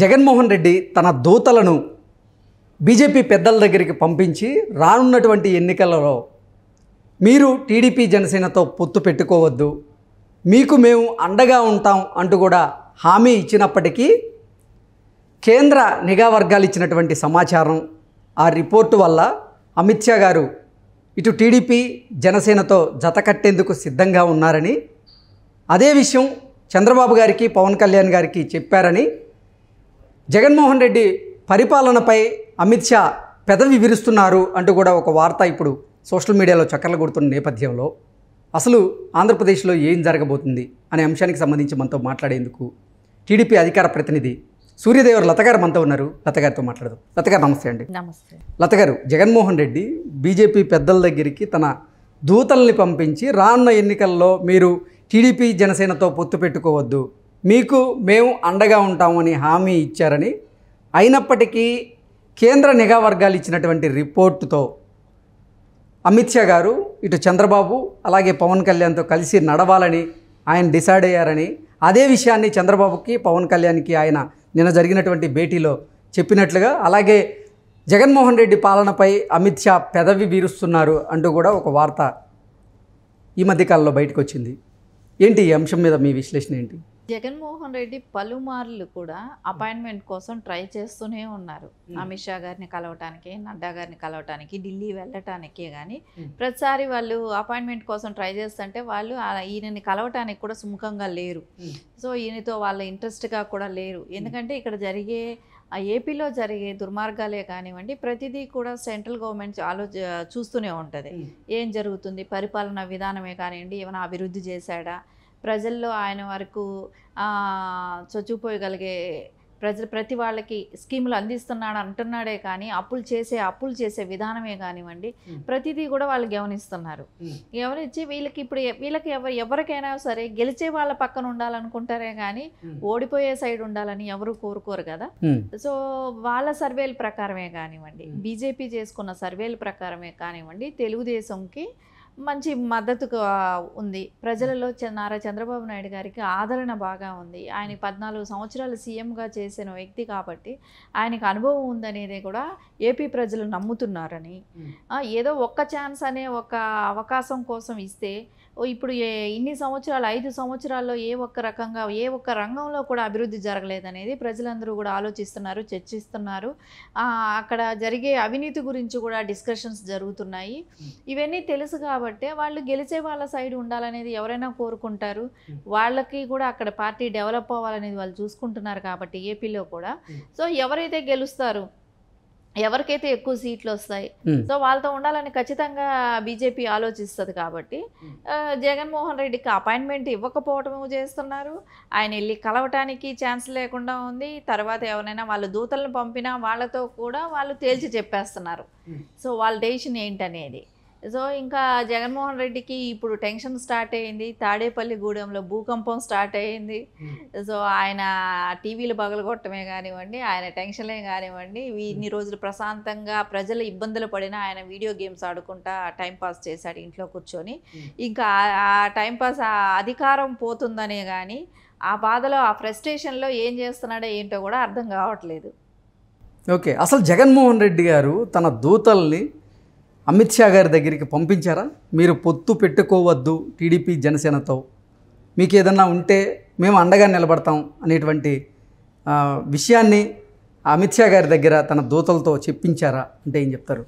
జగన్మోహన్ రెడ్డి తన దూతలను బీజేపీ పెద్దల దగ్గరికి పంపించి రానున్నటువంటి ఎన్నికలలో మీరు టీడీపీ జనసేనతో పొత్తు పెట్టుకోవద్దు మీకు మేము అండగా ఉంటాం అంటూ కూడా హామీ ఇచ్చినప్పటికీ కేంద్ర నిఘా వర్గాలు ఇచ్చినటువంటి సమాచారం ఆ రిపోర్టు వల్ల అమిత్ షా గారు ఇటు టీడీపీ జనసేనతో జత కట్టేందుకు సిద్ధంగా ఉన్నారని అదే విషయం చంద్రబాబు గారికి పవన్ కళ్యాణ్ గారికి చెప్పారని జగన్మోహన్ రెడ్డి పరిపాలనపై అమిత్ షా పెదవి విరుస్తున్నారు అంటూ కూడా ఒక వార్త ఇప్పుడు సోషల్ మీడియాలో చక్కర్లు కొడుతున్న నేపథ్యంలో అసలు ఆంధ్రప్రదేశ్లో ఏం జరగబోతుంది అనే అంశానికి సంబంధించి మనతో మాట్లాడేందుకు టీడీపీ అధికార ప్రతినిధి సూర్యదేవర్ లతగారు మనతో ఉన్నారు లతగారితో మాట్లాడదాం లతగారు నమస్తే అండి నమస్తే లతగారు జగన్మోహన్ రెడ్డి బీజేపీ పెద్దల దగ్గరికి తన దూతల్ని పంపించి రానున్న ఎన్నికల్లో మీరు టీడీపీ జనసేనతో పొత్తు పెట్టుకోవద్దు మీకు మేము అండగా ఉంటామని హామీ ఇచ్చారని అయినప్పటికీ కేంద్ర నిఘా వర్గాలు ఇచ్చినటువంటి రిపోర్టుతో అమిత్ షా గారు ఇటు చంద్రబాబు అలాగే పవన్ కళ్యాణ్తో కలిసి నడవాలని ఆయన డిసైడ్ అయ్యారని అదే విషయాన్ని చంద్రబాబుకి పవన్ కళ్యాణ్కి ఆయన నిన్న జరిగినటువంటి భేటీలో చెప్పినట్లుగా అలాగే జగన్మోహన్ రెడ్డి పాలనపై అమిత్ షా పెదవి వీరుస్తున్నారు అంటూ కూడా ఒక వార్త ఈ మధ్యకాలంలో బయటకు వచ్చింది ఏంటి ఈ అంశం మీద మీ విశ్లేషణ ఏంటి జగన్మోహన్ రెడ్డి పలుమార్లు కూడా అపాయింట్మెంట్ కోసం ట్రై చేస్తూనే ఉన్నారు అమిత్ షా గారిని కలవటానికి నడ్డా గారిని కలవటానికి ఢిల్లీ వెళ్ళటానికే కానీ ప్రతిసారి వాళ్ళు అపాయింట్మెంట్ కోసం ట్రై చేస్తుంటే వాళ్ళు ఈయనని కలవటానికి కూడా సుముఖంగా లేరు సో ఈయనతో వాళ్ళ ఇంట్రెస్ట్గా కూడా లేరు ఎందుకంటే ఇక్కడ జరిగే ఏపీలో జరిగే దుర్మార్గాలే కానివ్వండి ప్రతిదీ కూడా సెంట్రల్ గవర్నమెంట్ ఆలోచ చూస్తూనే ఉంటుంది ఏం జరుగుతుంది పరిపాలన విధానమే కానివ్వండి ఏమైనా అభివృద్ధి చేశాడా ప్రజల్లో ఆయన వరకు చొచ్చుపోయగలిగే ప్రజలు ప్రతి వాళ్ళకి స్కీములు అందిస్తున్నాడు అంటున్నాడే కానీ అప్పులు చేసే అప్పులు చేసే విధానమే కానివ్వండి ప్రతిదీ కూడా వాళ్ళు గమనిస్తున్నారు గమనించి వీళ్ళకి ఇప్పుడు వీళ్ళకి ఎవరు ఎవరికైనా సరే గెలిచే వాళ్ళ పక్కన ఉండాలనుకుంటారే కానీ ఓడిపోయే సైడ్ ఉండాలని ఎవరు కోరుకోరు కదా సో వాళ్ళ సర్వేల ప్రకారమే కానివ్వండి బీజేపీ చేసుకున్న సర్వేల ప్రకారమే కానివ్వండి తెలుగుదేశంకి మంచి మద్దతు ఉంది ప్రజలలో నారా చంద్రబాబు నాయుడు గారికి ఆదరణ బాగా ఉంది ఆయన పద్నాలుగు సంవత్సరాలు సీఎంగా చేసిన వ్యక్తి కాబట్టి ఆయనకు అనుభవం ఉందనేది కూడా ఏపీ ప్రజలు నమ్ముతున్నారని ఏదో ఒక్క ఛాన్స్ అనే ఒక అవకాశం కోసం ఇస్తే ఇప్పుడు ఇన్ని సంవత్సరాలు ఐదు సంవత్సరాల్లో ఏ ఒక్క రకంగా ఏ ఒక్క రంగంలో కూడా అభివృద్ధి జరగలేదనేది ప్రజలందరూ కూడా ఆలోచిస్తున్నారు చర్చిస్తున్నారు అక్కడ జరిగే అవినీతి గురించి కూడా డిస్కషన్స్ జరుగుతున్నాయి ఇవన్నీ తెలుసు కాబట్టి కాబట్టే వాళ్ళు గెలిచే వాళ్ళ సైడ్ ఉండాలనేది ఎవరైనా కోరుకుంటారు వాళ్ళకి కూడా అక్కడ పార్టీ డెవలప్ అవ్వాలనేది వాళ్ళు చూసుకుంటున్నారు కాబట్టి ఏపీలో కూడా సో ఎవరైతే గెలుస్తారు ఎవరికైతే ఎక్కువ సీట్లు వస్తాయి సో వాళ్ళతో ఉండాలని ఖచ్చితంగా బీజేపీ ఆలోచిస్తుంది కాబట్టి జగన్మోహన్ రెడ్డికి అపాయింట్మెంట్ ఇవ్వకపోవటం చేస్తున్నారు ఆయన వెళ్ళి కలవటానికి ఛాన్స్ లేకుండా ఉంది తర్వాత ఎవరైనా వాళ్ళు దూతలను పంపినా వాళ్ళతో కూడా వాళ్ళు తేల్చి చెప్పేస్తున్నారు సో వాళ్ళ డెసిషన్ ఏంటనేది సో ఇంకా జగన్మోహన్ రెడ్డికి ఇప్పుడు టెన్షన్ స్టార్ట్ అయింది తాడేపల్లి గూడెంలో భూకంపం స్టార్ట్ అయింది hmm. సో ఆయన టీవీలు పగలగొట్టమే కానివ్వండి ఆయన టెన్షన్లే కానివ్వండి ఇన్ని hmm. రోజులు ప్రశాంతంగా ప్రజలు ఇబ్బందులు పడినా ఆయన వీడియో గేమ్స్ ఆడుకుంటా టైంపాస్ చేశాడు ఇంట్లో కూర్చొని hmm. ఇంకా ఆ టైంపాస్ ఆ అధికారం పోతుందనే కానీ ఆ బాధలో ఆ ఫ్రస్ట్రేషన్లో ఏం చేస్తున్నాడో ఏంటో కూడా అర్థం కావట్లేదు ఓకే అసలు జగన్మోహన్ రెడ్డి గారు తన దూతల్ని అమిత్ షా గారి దగ్గరికి పంపించారా మీరు పొత్తు పెట్టుకోవద్దు టీడీపీ జనసేనతో మీకు ఏదన్నా ఉంటే మేము అండగా నిలబడతాం అనేటువంటి విషయాన్ని అమిత్ షా గారి దగ్గర తన దూతలతో చెప్పించారా అంటే ఏం చెప్తారు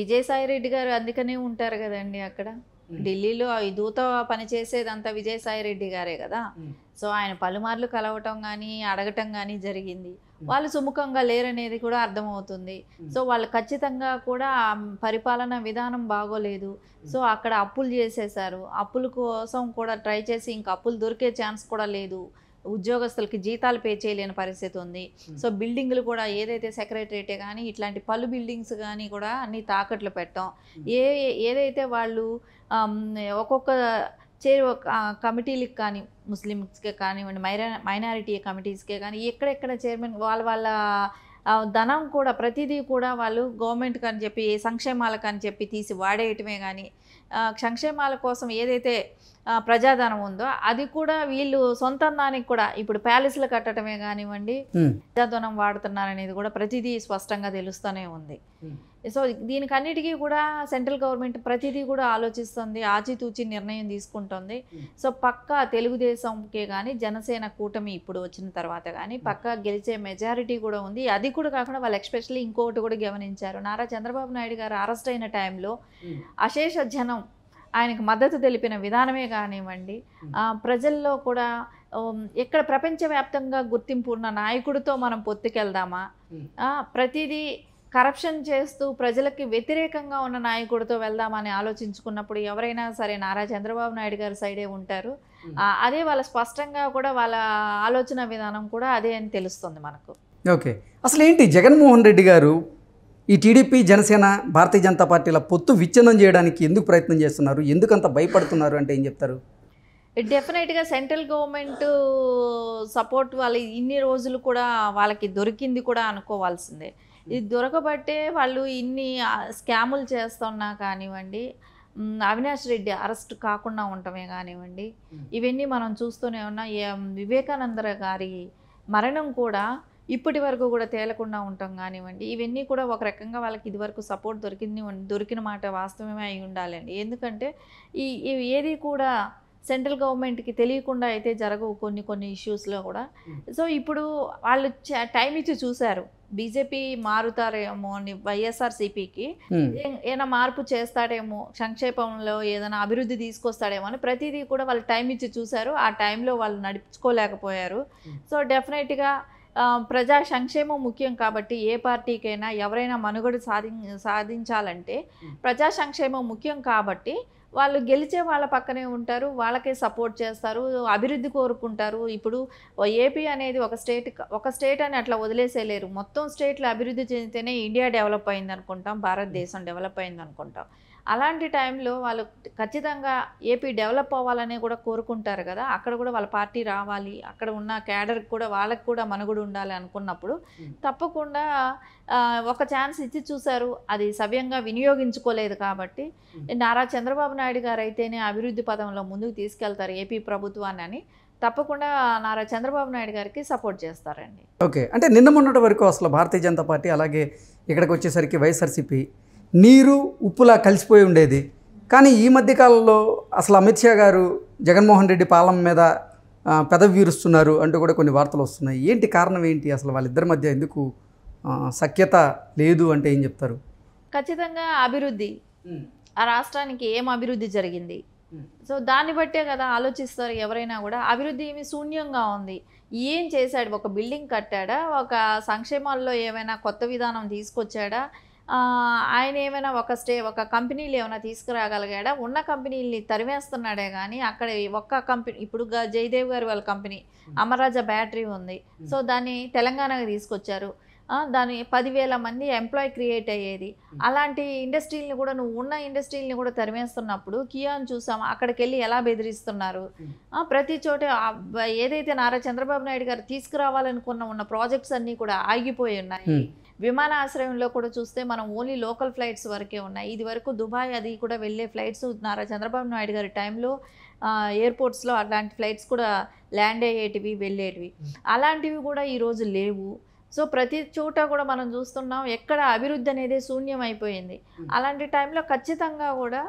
విజయసాయిరెడ్డి గారు అందుకనే ఉంటారు కదండి అక్కడ ఢిల్లీలో ఈ దూత పనిచేసేదంతా విజయసాయి రెడ్డి గారే కదా సో ఆయన పలుమార్లు కలవటం కానీ అడగటం కానీ జరిగింది వాళ్ళు సుముఖంగా లేరనేది కూడా అర్థమవుతుంది సో వాళ్ళు ఖచ్చితంగా కూడా పరిపాలన విధానం బాగోలేదు సో అక్కడ అప్పులు చేసేసారు అప్పుల కోసం కూడా ట్రై చేసి ఇంకా అప్పులు దొరికే ఛాన్స్ కూడా లేదు ఉద్యోగస్తులకి జీతాలు పే చేయలేని పరిస్థితి ఉంది hmm. సో బిల్డింగ్లు కూడా ఏదైతే సెక్రటరేట్ కానీ ఇట్లాంటి పలు బిల్డింగ్స్ కానీ కూడా అన్ని తాకట్లు పెట్టాం hmm. ఏ ఏదైతే వాళ్ళు ఒక్కొక్క చే కమిటీలకు కానీ ముస్లిమ్స్కే కానివ్వండి మైర మైనారిటీ కమిటీస్కే కానీ ఎక్కడెక్కడ చైర్మన్ వాళ్ళ వాళ్ళ ధనం కూడా ప్రతిదీ కూడా వాళ్ళు గవర్నమెంట్కి అని చెప్పి సంక్షేమాలకు అని చెప్పి తీసి వాడేయటమే కానీ సంక్షేమాల కోసం ఏదైతే ప్రజాధనం ఉందో అది కూడా వీళ్ళు దానికి కూడా ఇప్పుడు ప్యాలెస్లు కట్టడమే కానివ్వండి ప్రజాధనం వాడుతున్నారనేది కూడా ప్రతిదీ స్పష్టంగా తెలుస్తూనే ఉంది సో దీనికి అన్నిటికీ కూడా సెంట్రల్ గవర్నమెంట్ ప్రతిదీ కూడా ఆలోచిస్తుంది ఆచితూచి నిర్ణయం తీసుకుంటుంది సో పక్క తెలుగుదేశంకే కానీ జనసేన కూటమి ఇప్పుడు వచ్చిన తర్వాత కానీ పక్క గెలిచే మెజారిటీ కూడా ఉంది అది కూడా కాకుండా వాళ్ళు ఎక్స్పెషల్లీ ఇంకొకటి కూడా గమనించారు నారా చంద్రబాబు నాయుడు గారు అరెస్ట్ అయిన టైంలో అశేష జనం ఆయనకు మద్దతు తెలిపిన విధానమే కానివ్వండి ప్రజల్లో కూడా ఎక్కడ ప్రపంచవ్యాప్తంగా గుర్తింపు ఉన్న నాయకుడితో మనం పొత్తుకెళ్దామా ప్రతిదీ కరప్షన్ చేస్తూ ప్రజలకి వ్యతిరేకంగా ఉన్న నాయకుడితో వెళ్దామని ఆలోచించుకున్నప్పుడు ఎవరైనా సరే నారా చంద్రబాబు నాయుడు గారి సైడే ఉంటారు అదే వాళ్ళ స్పష్టంగా కూడా వాళ్ళ ఆలోచన విధానం కూడా అదే అని తెలుస్తుంది మనకు ఓకే అసలు ఏంటి జగన్మోహన్ రెడ్డి గారు ఈ టీడీపీ జనసేన భారతీయ జనతా పార్టీల పొత్తు విచ్ఛిన్నం చేయడానికి ఎందుకు ప్రయత్నం చేస్తున్నారు ఎందుకంత భయపడుతున్నారు అంటే ఏం చెప్తారు డెఫినెట్గా సెంట్రల్ గవర్నమెంట్ సపోర్ట్ వాళ్ళ ఇన్ని రోజులు కూడా వాళ్ళకి దొరికింది కూడా అనుకోవాల్సిందే ఇది దొరకబట్టే వాళ్ళు ఇన్ని స్కాములు చేస్తున్నా కానివ్వండి అవినాష్ రెడ్డి అరెస్ట్ కాకుండా ఉండటమే కానివ్వండి ఇవన్నీ మనం చూస్తూనే ఉన్నా వివేకానంద గారి మరణం కూడా ఇప్పటి వరకు కూడా తేలకుండా ఉంటాం కానివ్వండి ఇవన్నీ కూడా ఒక రకంగా వాళ్ళకి ఇదివరకు సపోర్ట్ దొరికింది దొరికిన మాట వాస్తవమే అయి ఉండాలండి ఎందుకంటే ఈ ఏది కూడా సెంట్రల్ గవర్నమెంట్కి తెలియకుండా అయితే జరగవు కొన్ని కొన్ని ఇష్యూస్లో కూడా సో ఇప్పుడు వాళ్ళు టైం ఇచ్చి చూశారు బీజేపీ మారుతారేమో అని వైఎస్ఆర్సీపీకి ఏదైనా మార్పు చేస్తాడేమో సంక్షేపంలో ఏదైనా అభివృద్ధి తీసుకొస్తాడేమో అని ప్రతిదీ కూడా వాళ్ళు టైం ఇచ్చి చూశారు ఆ టైంలో వాళ్ళు నడుచుకోలేకపోయారు సో డెఫినెట్గా ప్రజా సంక్షేమం ముఖ్యం కాబట్టి ఏ పార్టీకైనా ఎవరైనా మనుగడ సాధి సాధించాలంటే ప్రజా సంక్షేమం ముఖ్యం కాబట్టి వాళ్ళు గెలిచే వాళ్ళ పక్కనే ఉంటారు వాళ్ళకే సపోర్ట్ చేస్తారు అభివృద్ధి కోరుకుంటారు ఇప్పుడు ఏపీ అనేది ఒక స్టేట్ ఒక స్టేట్ అని అట్లా వదిలేసేలేరు మొత్తం స్టేట్లు అభివృద్ధి చెందితేనే ఇండియా డెవలప్ అయింది అనుకుంటాం భారతదేశం డెవలప్ అయింది అనుకుంటాం అలాంటి టైంలో వాళ్ళు ఖచ్చితంగా ఏపీ డెవలప్ అవ్వాలని కూడా కోరుకుంటారు కదా అక్కడ కూడా వాళ్ళ పార్టీ రావాలి అక్కడ ఉన్న క్యాడర్కి కూడా వాళ్ళకి కూడా మనుగుడు ఉండాలి అనుకున్నప్పుడు తప్పకుండా ఒక ఛాన్స్ ఇచ్చి చూశారు అది సవ్యంగా వినియోగించుకోలేదు కాబట్టి నారా చంద్రబాబు నాయుడు గారు అయితేనే అభివృద్ధి పదంలో ముందుకు తీసుకెళ్తారు ఏపీ ప్రభుత్వాన్ని అని తప్పకుండా నారా చంద్రబాబు నాయుడు గారికి సపోర్ట్ చేస్తారండి ఓకే అంటే నిన్న మొన్నటి వరకు అసలు భారతీయ జనతా పార్టీ అలాగే ఇక్కడికి వచ్చేసరికి వైఎస్ఆర్సీపీ నీరు ఉప్పులా కలిసిపోయి ఉండేది కానీ ఈ మధ్యకాలంలో అసలు అమిత్ షా గారు జగన్మోహన్ రెడ్డి పాలన మీద పెదవి వీరుస్తున్నారు అంటూ కూడా కొన్ని వార్తలు వస్తున్నాయి ఏంటి కారణం ఏంటి అసలు వాళ్ళిద్దరి మధ్య ఎందుకు సఖ్యత లేదు అంటే ఏం చెప్తారు ఖచ్చితంగా అభివృద్ధి ఆ రాష్ట్రానికి ఏం అభివృద్ధి జరిగింది సో దాన్ని బట్టే కదా ఆలోచిస్తారు ఎవరైనా కూడా అభివృద్ధి ఏమి శూన్యంగా ఉంది ఏం చేశాడు ఒక బిల్డింగ్ కట్టాడా ఒక సంక్షేమాల్లో ఏమైనా కొత్త విధానం తీసుకొచ్చాడా ఆయన ఏమైనా ఒక స్టే ఒక కంపెనీలు ఏమైనా తీసుకురాగలిగాడా ఉన్న కంపెనీలని తరివేస్తున్నాడే కానీ అక్కడ ఒక్క కంపెనీ ఇప్పుడు జయదేవ్ గారి వాళ్ళ కంపెనీ అమరరాజా బ్యాటరీ ఉంది సో దాన్ని తెలంగాణకు తీసుకొచ్చారు దాని పదివేల మంది ఎంప్లాయ్ క్రియేట్ అయ్యేది అలాంటి ఇండస్ట్రీలను కూడా నువ్వు ఉన్న ఇండస్ట్రీలని కూడా తరిమేస్తున్నప్పుడు కియాన్ చూసాం అక్కడికి వెళ్ళి ఎలా బెదిరిస్తున్నారు ప్రతి చోట ఏదైతే నారా చంద్రబాబు నాయుడు గారు తీసుకురావాలనుకున్న ఉన్న ప్రాజెక్ట్స్ అన్నీ కూడా ఆగిపోయి ఉన్నాయి విమానాశ్రయంలో కూడా చూస్తే మనం ఓన్లీ లోకల్ ఫ్లైట్స్ వరకే ఉన్నాయి ఇది వరకు దుబాయ్ అది కూడా వెళ్ళే ఫ్లైట్స్ నారా చంద్రబాబు నాయుడు గారి టైంలో ఎయిర్పోర్ట్స్లో అలాంటి ఫ్లైట్స్ కూడా ల్యాండ్ అయ్యేటివి వెళ్ళేటివి అలాంటివి కూడా ఈరోజు లేవు సో ప్రతి చోట కూడా మనం చూస్తున్నాం ఎక్కడ అభివృద్ధి అనేది శూన్యం అయిపోయింది అలాంటి టైంలో ఖచ్చితంగా కూడా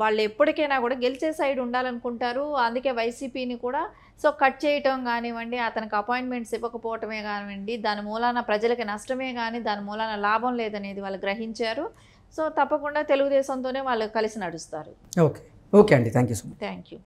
వాళ్ళు ఎప్పటికైనా కూడా గెలిచే సైడ్ ఉండాలనుకుంటారు అందుకే వైసీపీని కూడా సో కట్ చేయటం కానివ్వండి అతనికి అపాయింట్మెంట్స్ ఇవ్వకపోవటమే కానివ్వండి దాని మూలాన ప్రజలకి నష్టమే కానీ దాని మూలాన లాభం లేదనేది వాళ్ళు గ్రహించారు సో తప్పకుండా తెలుగుదేశంతోనే వాళ్ళు కలిసి నడుస్తారు ఓకే ఓకే అండి thank you so much thank you